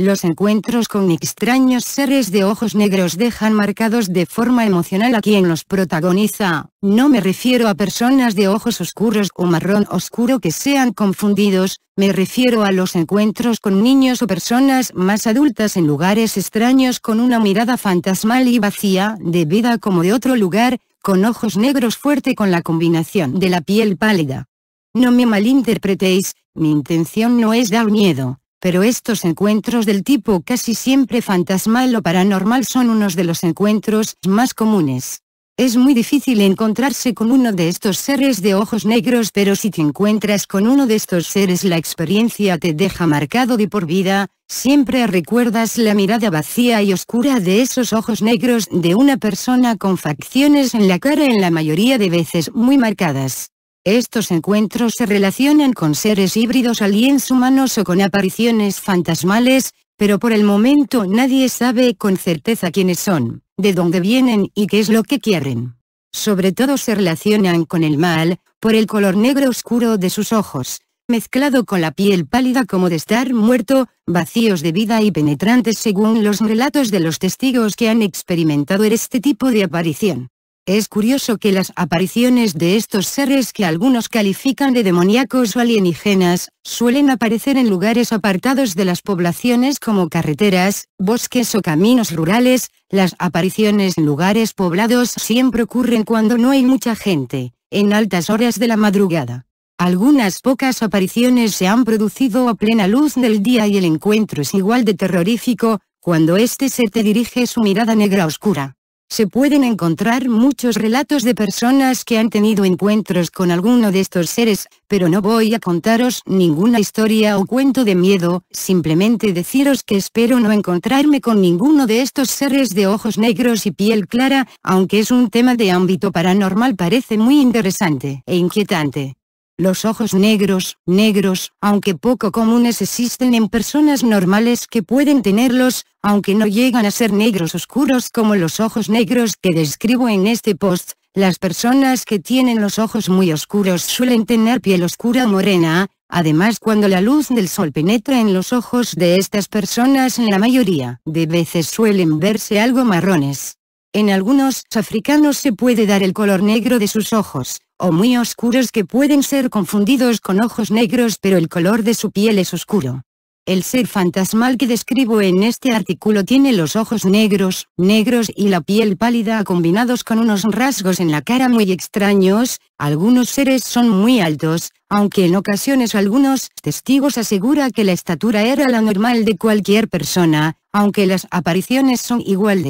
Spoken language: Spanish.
Los encuentros con extraños seres de ojos negros dejan marcados de forma emocional a quien los protagoniza, no me refiero a personas de ojos oscuros o marrón oscuro que sean confundidos, me refiero a los encuentros con niños o personas más adultas en lugares extraños con una mirada fantasmal y vacía, de vida como de otro lugar, con ojos negros fuerte con la combinación de la piel pálida. No me malinterpretéis, mi intención no es dar miedo, pero estos encuentros del tipo casi siempre fantasmal o paranormal son unos de los encuentros más comunes. Es muy difícil encontrarse con uno de estos seres de ojos negros pero si te encuentras con uno de estos seres la experiencia te deja marcado de por vida, siempre recuerdas la mirada vacía y oscura de esos ojos negros de una persona con facciones en la cara en la mayoría de veces muy marcadas. Estos encuentros se relacionan con seres híbridos aliens humanos o con apariciones fantasmales, pero por el momento nadie sabe con certeza quiénes son, de dónde vienen y qué es lo que quieren. Sobre todo se relacionan con el mal, por el color negro oscuro de sus ojos, mezclado con la piel pálida como de estar muerto, vacíos de vida y penetrantes según los relatos de los testigos que han experimentado este tipo de aparición. Es curioso que las apariciones de estos seres que algunos califican de demoníacos o alienígenas, suelen aparecer en lugares apartados de las poblaciones como carreteras, bosques o caminos rurales, las apariciones en lugares poblados siempre ocurren cuando no hay mucha gente, en altas horas de la madrugada. Algunas pocas apariciones se han producido a plena luz del día y el encuentro es igual de terrorífico, cuando este se te dirige su mirada negra oscura. Se pueden encontrar muchos relatos de personas que han tenido encuentros con alguno de estos seres, pero no voy a contaros ninguna historia o cuento de miedo, simplemente deciros que espero no encontrarme con ninguno de estos seres de ojos negros y piel clara, aunque es un tema de ámbito paranormal parece muy interesante e inquietante. Los ojos negros, negros, aunque poco comunes existen en personas normales que pueden tenerlos, aunque no llegan a ser negros oscuros como los ojos negros que describo en este post. Las personas que tienen los ojos muy oscuros suelen tener piel oscura morena, además cuando la luz del sol penetra en los ojos de estas personas en la mayoría de veces suelen verse algo marrones. En algunos africanos se puede dar el color negro de sus ojos, o muy oscuros que pueden ser confundidos con ojos negros pero el color de su piel es oscuro. El ser fantasmal que describo en este artículo tiene los ojos negros, negros y la piel pálida combinados con unos rasgos en la cara muy extraños, algunos seres son muy altos, aunque en ocasiones algunos testigos asegura que la estatura era la normal de cualquier persona, aunque las apariciones son igual de